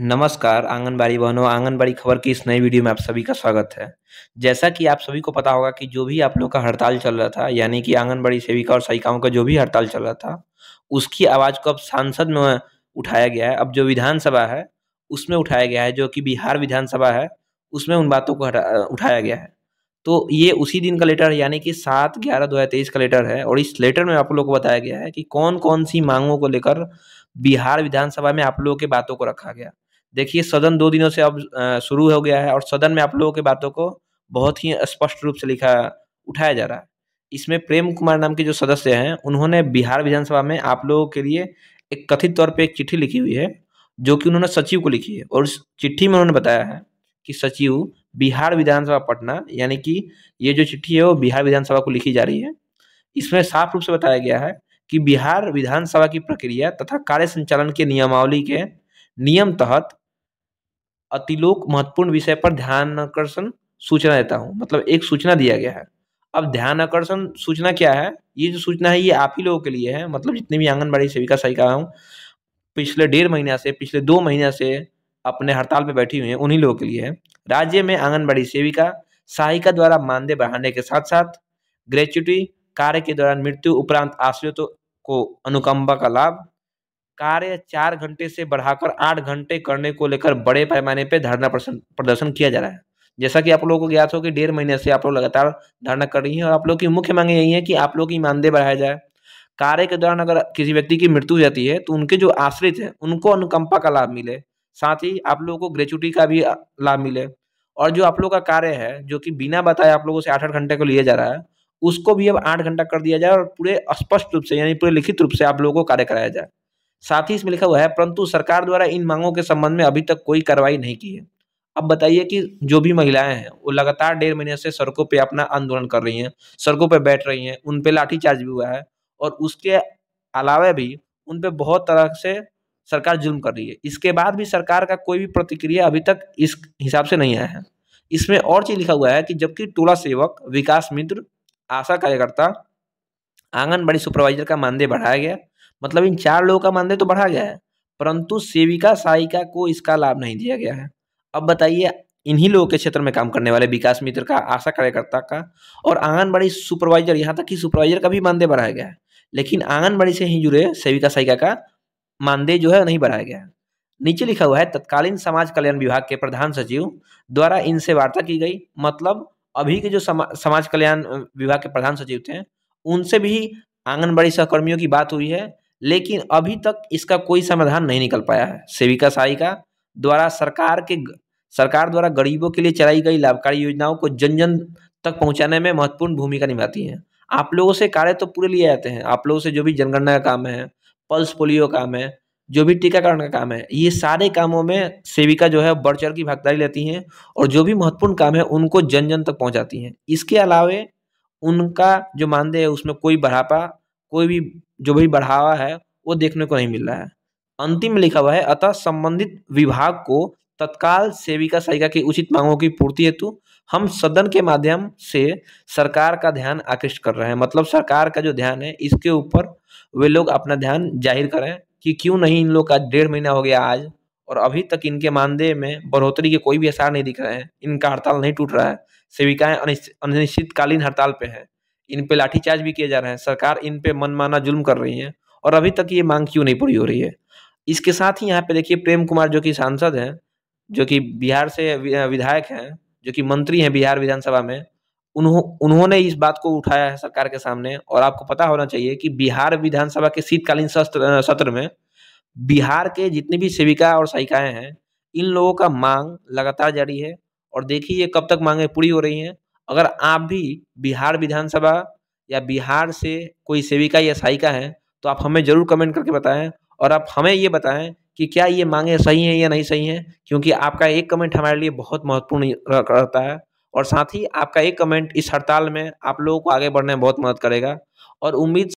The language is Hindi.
नमस्कार आंगनबाड़ी बहनों आंगनबाड़ी खबर की इस नई वीडियो में आप सभी का स्वागत है जैसा कि आप सभी को पता होगा कि जो भी आप लोग का हड़ताल चल रहा था यानी कि आंगनबाड़ी सेविका और सहायिकाओं का जो भी हड़ताल चल रहा था उसकी आवाज़ को अब सांसद में उठाया गया है अब जो विधानसभा है उसमें उठाया गया है जो कि बिहार विधानसभा है उसमें उन बातों को उठाया गया है तो ये उसी दिन का लेटर यानी कि सात ग्यारह दो हज़ार तेईस का लेटर है और इस लेटर में आप लोग को बताया गया है कि कौन कौन सी मांगों को लेकर बिहार विधानसभा में आप लोगों के बातों को रखा गया देखिए सदन दो दिनों से अब शुरू हो गया है और सदन में आप लोगों के बातों को बहुत ही स्पष्ट रूप से लिखा उठाया जा रहा है इसमें प्रेम कुमार नाम के जो सदस्य हैं उन्होंने बिहार विधानसभा में आप लोगों के लिए एक कथित तौर पे एक चिट्ठी लिखी हुई है जो कि उन्होंने सचिव को लिखी है और उस चिट्ठी में उन्होंने बताया है कि सचिव बिहार विधानसभा पटना यानी कि ये जो चिट्ठी है वो बिहार विधानसभा को लिखी जा रही है इसमें साफ रूप से बताया गया है कि बिहार विधानसभा की प्रक्रिया तथा कार्य संचालन के नियमावली के नियम तहत अतिलोक महत्वपूर्ण विषय पर ध्यान आकर्षण सूचना देता हूँ मतलब एक सूचना दिया गया है अब ध्यान आकर्षण सूचना क्या है ये जो सूचना है ये आप ही लोगों के लिए है मतलब जितने भी आंगनबाड़ी सेविका सहायिका हूँ पिछले डेढ़ महीना से पिछले दो महीना से अपने हड़ताल पर बैठी हुई है उन्हीं लोगों के लिए है राज्य में आंगनबाड़ी सेविका सहायिका द्वारा मानदेय बढ़ाने के साथ साथ ग्रेचुटी कार्य के दौरान मृत्यु उपरांत आश्रितों को अनुकंपा का लाभ कार्य चार घंटे से बढ़ाकर आठ घंटे करने को लेकर बड़े पैमाने पर धरना प्रदर्शन किया जा रहा है जैसा कि आप लोगों को ज्ञात हो कि डेढ़ महीने से आप लोग लगातार धरना कर रही हैं और आप लोग की मुख्य मांगे यही है कि आप लोग की ईमानदेह बढ़ाया जाए कार्य के दौरान अगर किसी व्यक्ति की मृत्यु हो जाती है तो उनके जो आश्रित हैं उनको अनुकंपा का लाभ मिले साथ ही आप लोगों को ग्रेचुटी का भी लाभ मिले और जो आप लोगों का कार्य है जो कि बिना बताए आप लोगों से आठ आठ घंटे को लिया जा रहा है उसको भी अब आठ घंटा कर दिया जाए और पूरे स्पष्ट रूप से यानी पूरे लिखित रूप से आप लोगों को कार्य कराया जाए साथ ही इसमें लिखा हुआ है परंतु सरकार द्वारा इन मांगों के संबंध में अभी तक कोई कार्रवाई नहीं की है अब बताइए कि जो भी महिलाएं हैं वो लगातार डेढ़ महीने से सड़कों पर अपना आंदोलन कर रही हैं सड़कों पर बैठ रही हैं उन लाठीचार्ज भी हुआ है और उसके अलावा भी उन बहुत तरह से सरकार जुल्म कर रही है इसके बाद भी सरकार का कोई भी प्रतिक्रिया अभी तक इस हिसाब से नहीं आया है इसमें और चीज़ लिखा हुआ है कि जबकि टोला सेवक विकास मित्र आशा कार्यकर्ता आंगनबाड़ी सुपरवाइजर का मानदेय बढ़ाया गया मतलब इन चार लोगों का मानदेय तो बढ़ा गया है परंतु सेविका सहायिका को इसका लाभ नहीं दिया गया है अब बताइए इन्हीं लोगों के क्षेत्र में काम करने वाले विकास मित्र का आशा कार्यकर्ता का और आंगनबाड़ी सुपरवाइजर यहाँ तक कि सुपरवाइजर का भी मानदेय बढ़ाया गया है लेकिन आंगनबाड़ी से ही जुड़े सेविका सहायिका का मानदेय जो है नहीं बढ़ाया गया है नीचे लिखा हुआ है तत्कालीन समाज कल्याण विभाग के प्रधान सचिव द्वारा इनसे वार्ता की गई मतलब अभी के जो समा, समाज कल्याण विभाग के प्रधान सचिव थे उनसे भी आंगनबाड़ी सहकर्मियों की बात हुई है लेकिन अभी तक इसका कोई समाधान नहीं निकल पाया है सेविका सहायिका द्वारा सरकार के सरकार द्वारा गरीबों के लिए चलाई गई लाभकारी योजनाओं को जन जन तक पहुंचाने में महत्वपूर्ण भूमिका निभाती है आप लोगों से कार्य तो पूरे लिए जाते हैं आप लोगों से जो भी जनगणना का काम है पल्स पोलियो का काम है जो भी टीकाकरण का काम है ये सारे कामों में सेविका जो है बढ़ चढ़ की भागदारी लेती हैं और जो भी महत्वपूर्ण काम है उनको जन जन तक पहुंचाती हैं इसके अलावा उनका जो मानदेय है उसमें कोई बढ़ापा कोई भी जो भी बढ़ावा है वो देखने को नहीं मिल रहा है अंतिम लिखा हुआ है अतः संबंधित विभाग को तत्काल सेविका सहायिका की उचित मांगों की पूर्ति हेतु हम सदन के माध्यम से सरकार का ध्यान आकृष्ट कर रहे हैं मतलब सरकार का जो ध्यान है इसके ऊपर वे लोग अपना ध्यान जाहिर करें कि क्यों नहीं इन लोग का डेढ़ महीना हो गया आज और अभी तक इनके मानदेय में बढ़ोतरी के कोई भी आसार नहीं दिख रहे हैं इनका हड़ताल नहीं टूट रहा है सेविकाएं अनिश्चितकालीन हड़ताल पे हैं इन पे लाठीचार्ज भी किए जा रहे हैं सरकार इन पे मनमाना जुल्म कर रही है और अभी तक ये मांग क्यों नहीं पूरी हो रही है इसके साथ ही यहाँ पे देखिए प्रेम कुमार जो कि सांसद हैं जो कि बिहार से विधायक हैं जो कि मंत्री हैं बिहार विधानसभा में उन्हों उन्होंने इस बात को उठाया है सरकार के सामने और आपको पता होना चाहिए कि बिहार विधानसभा के शीतकालीन सत्र में बिहार के जितनी भी सेविका और सहायिकाएं हैं इन लोगों का मांग लगातार जारी है और देखिए ये कब तक मांगे पूरी हो रही हैं अगर आप भी बिहार विधानसभा या बिहार से कोई सेविका या सहायिका हैं तो आप हमें ज़रूर कमेंट करके बताएं और आप हमें ये बताएं कि क्या ये मांगे सही हैं या नहीं सही हैं क्योंकि आपका एक कमेंट हमारे लिए बहुत महत्वपूर्ण रहता है और साथ ही आपका एक कमेंट इस हड़ताल में आप लोगों को आगे बढ़ने में बहुत मदद करेगा और उम्मीद